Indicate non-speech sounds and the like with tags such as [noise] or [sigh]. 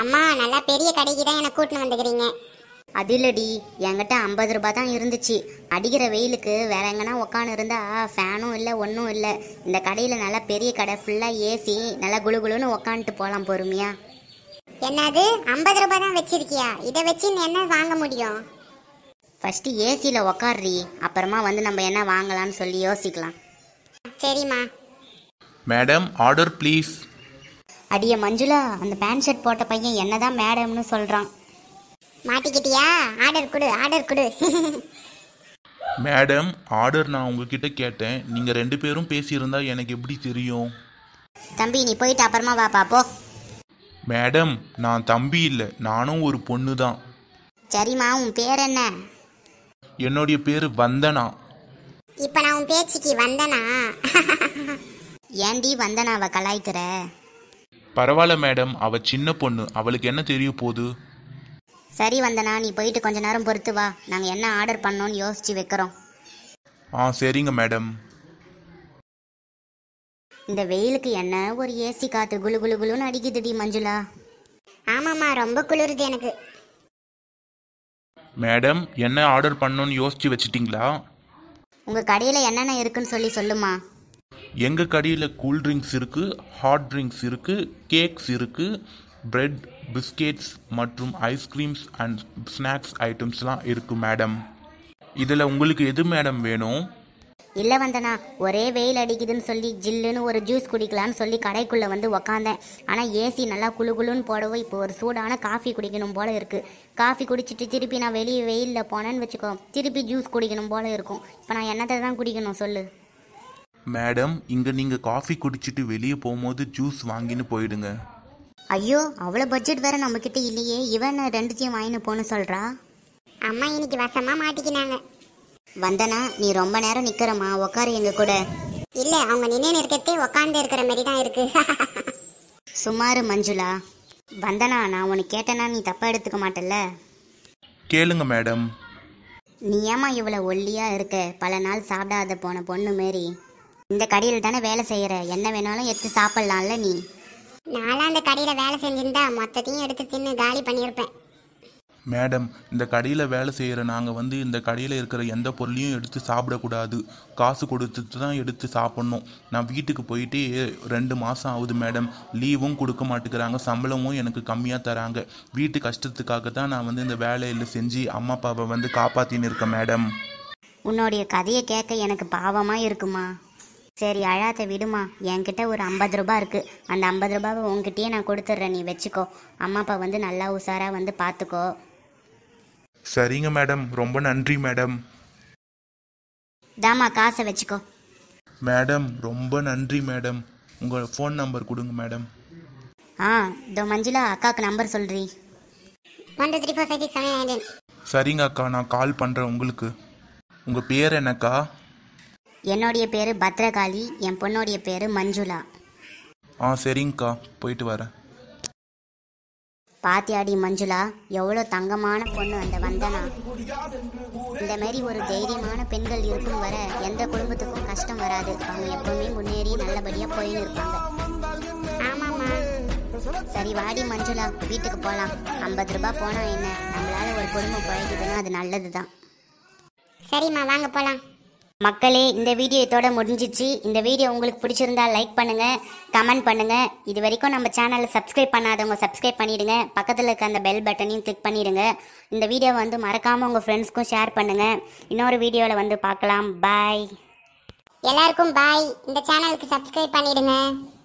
அம்மா நல்லா பெரிய கடைக்கு தான் என்ன கூட்டின்னு வந்துக்கிறீங்க அது என்கிட்ட ஐம்பது ரூபாய் தான் இருந்துச்சு அடிக்கிற வெயிலுக்கு வேற எங்கன்னா உக்காந்து இருந்தா ஃபேனும் இல்லை ஒன்றும் இல்லை இந்த கடையில் நல்லா பெரிய கடை ஃபுல்லாக ஏசி நல்லா குளு குளுன்னு உக்காந்துட்டு போகலாம் பொறுமையா என்னது ஐம்பது ரூபாய் தான் வச்சிருக்கியா இதை வச்சு நீ என்ன வாங்க முடியும் ஃபஸ்ட்டு ஏசியில் உக்காடுறி அப்புறமா வந்து நம்ம என்ன வாங்கலாம்னு சொல்லி யோசிக்கலாம் சரிம்மா மேடம் ஆர்டர் ப்ளீஸ் அடிய மஞ்சுளா அந்த பேண்ட் ஷர்ட் போட்ட பையன் என்னதான் மேடம்னு சொல்றான் மாட்டிக்கிட்டியா ஆர்டர் கொடு ஆர்டர் கொடு மேடம் ஆர்டர் நான் உங்ககிட்ட கேட்டேன் நீங்க ரெண்டு பேரும் பேசியிருந்தா எனக்கு எப்படி தெரியும் தம்பி நீ போயிட்டு அப்புறமா வா பாப்போ மேடம் நான் தம்பி இல்லை நானும் ஒரு பொண்ணு தான் சரிம்மா உன் பேர் என்ன என்னுடைய பேர் வந்தனா இப்போ நான் உன் பேச்சுக்கு வந்தனா ஏண்டி வந்தனாவை கலாய்க்கிற பரவாயில்ல மேடம் அவ சின்ன பொண்ணு அவளுக்கு என்ன தெரிய போகுது சரி வந்தனா நீ போயிட்டு கொஞ்ச நேரம் பொறுத்து வா நாங்கள் என்ன ஆர்டர் பண்ணோன்னு யோசிச்சு வைக்கிறோம் ஆ சரிங்க மேடம் இந்த வெயிலுக்கு என்ன ஒரு ஏசி காத்து குளு குளு குளுன்னு அடிக்குதுடி மஞ்சுளா ஆமாம்மா ரொம்ப குளிருது எனக்கு மேடம் என்ன ஆர்டர் பண்ணணும்னு யோசிச்சு வச்சிட்டீங்களா உங்கள் கடையில் என்னென்ன இருக்குன்னு சொல்லி சொல்லுமா எங்கள் கடையில் கூல் ட்ரிங்க்ஸ் இருக்குது ஹாட் ட்ரிங்க்ஸ் இருக்குது கேக்ஸ் இருக்குது பிரெட் பிஸ்கெட்ஸ் மற்றும் ஐஸ்கிரீம்ஸ் அண்ட் ஸ்நாக்ஸ் ஐட்டம்ஸ்லாம் இருக்குது மேடம் இதில் உங்களுக்கு எது மேடம் வேணும் இல்லை வந்தனா ஒரே வெயில் அடிக்குதுன்னு சொல்லி ஜில்லுன்னு ஒரு ஜூஸ் குடிக்கலாம்னு சொல்லி கடைக்குள்ளே வந்து உக்காந்தேன் ஆனால் ஏசி நல்லா குழு குழுன்னு போடவும் இப்போ ஒரு சூடான காஃபி குடிக்கணும் போல் இருக்குது காஃபி குடிச்சிட்டு திருப்பி நான் வெளியே வெயிலில் போனேன்னு வச்சுக்கோ திருப்பி ஜூஸ் குடிக்கணும் போல் இருக்கும் இப்போ நான் என்னத்தை தான் குடிக்கணும் சொல்லு மேடம் இங்க நீங்க காஃபி குடிச்சிட்டு வெளியே போகும்போது ஜூஸ் வாங்கின்னு போயிடுங்க ஐயோ அவ்வளோ பட்ஜெட் வேற நம்மக்கிட்ட இல்லையே இவன் ரெண்டுத்தையும் வாங்கினு போன்னு சொல்றா அம்மா இன்னைக்கு வசமா மாட்டிக்கினாங்க வந்தனா நீ ரொம்ப நேரம் நிக்கிறமா உக்காரு எங்க கூட இல்ல அவங்க நின்று நிற்கிறதே உக்காந்து இருக்கிற மாதிரி தான் இருக்கு [laughs] சுமாரு மஞ்சுளா வந்தனா நான் உனக்கு கேட்டனா நீ தப்பா எடுத்துக்க மாட்டல்ல கேளுங்க மேடம் நீ ஏமா இவ்வளோ ஒல்லியா இருக்க பல நாள் சாப்பிடாத போன பொண்ணு மாரி இந்த கடையில் தானே வேலை செய்யற என்ன வேணாலும் எடுத்து சாப்பிடலாம்ல நீ நான்லாம் அந்த கடையில் வேலை செஞ்சிருந்தா மொத்தத்தையும் எடுத்து தின்னு காலி பண்ணியிருப்பேன் மேடம் இந்த கடையில் வேலை செய்கிற நாங்கள் வந்து இந்த கடையில் இருக்கிற எந்த பொருளையும் எடுத்து சாப்பிடக்கூடாது காசு கொடுத்துட்டு தான் எடுத்து சாப்பிட்ணும் நான் வீட்டுக்கு போயிட்டு ரெண்டு மாதம் ஆகுது மேடம் லீவும் கொடுக்க மாட்டேங்கிறாங்க சம்பளமும் எனக்கு கம்மியாக தராங்க வீட்டு கஷ்டத்துக்காக தான் நான் வந்து இந்த வேலையில் செஞ்சு அம்மா அப்பாவை வந்து காப்பாற்றின்னு இருக்கேன் மேடம் உன்னுடைய கதையை கேட்க எனக்கு பாவமாக இருக்குமா சரி அழாத விடுமா என்கிட்ட ஒரு ஐம்பது ரூபா இருக்கு அந்த ஐம்பது ரூபாவை உங்ககிட்டயே நான் கொடுத்துட்றேன் நீ வச்சுக்கோ அம்மா அப்பா வந்து நல்லா உஷாராக வந்து பார்த்துக்கோ சரிங்க மேடம் ரொம்ப நன்றி மேடம் தாமா காசை வச்சுக்கோ மேடம் ரொம்ப நன்றி மேடம் உங்கள் ஃபோன் நம்பர் கொடுங்க மேடம் ஆ தோ மஞ்சுளா அக்காவுக்கு நம்பர் சொல்றீ one three four five six seven சரிங்க அக்கா நான் கால் பண்ணுறேன் உங்களுக்கு உங்கள் பேர் என்னக்கா என்னுடைய பேர் பத்ரகாளி என் பொண்ணுடைய பேர் மஞ்சுளா ஆ சரிங்கக்கா போயிட்டு வர பாத்தியாடி மஞ்சுளா எவ்வளோ தங்கமான பொண்ணு அந்த வந்தனா இந்த மாதிரி ஒரு தைரியமான பெண்கள் இருக்கும் வர எந்த குடும்பத்துக்கும் கஷ்டம் வராது அவங்க எப்பவுமே முன்னேறி நல்லபடியாக போயின்னு இருப்பாங்க சரி வாடி மஞ்சுளா வீட்டுக்கு போகலாம் ஐம்பது ரூபாய் போனால் என்ன நம்மளால ஒரு குடும்பம் குறைக்குதுன்னா அது நல்லது தான் சரிம்மா வாங்க போகலாம் மக்களே இந்த வீடியோ இதோட முடிஞ்சிச்சு இந்த வீடியோ உங்களுக்கு பிடிச்சிருந்தா லைக் பண்ணுங்க கமெண்ட் பண்ணுங்க இது வரைக்கும் நம்ம சேனலை சப்ஸ்கிரைப் பண்ணாதவங்க சப்ஸ்கிரைப் பண்ணிடுங்க பக்கத்தில் இருக்க அந்த பெல் பட்டனையும் கிளிக் பண்ணிடுங்க இந்த வீடியோ வந்து மறக்காம உங்க ஃப்ரெண்ட்ஸ்க்கும் ஷேர் பண்ணுங்க இன்னொரு வீடியோவில் வந்து பார்க்கலாம் பாய் எல்லாருக்கும் பாய் இந்த சேனலுக்கு சப்ஸ்கிரைப் பண்ணிடுங்க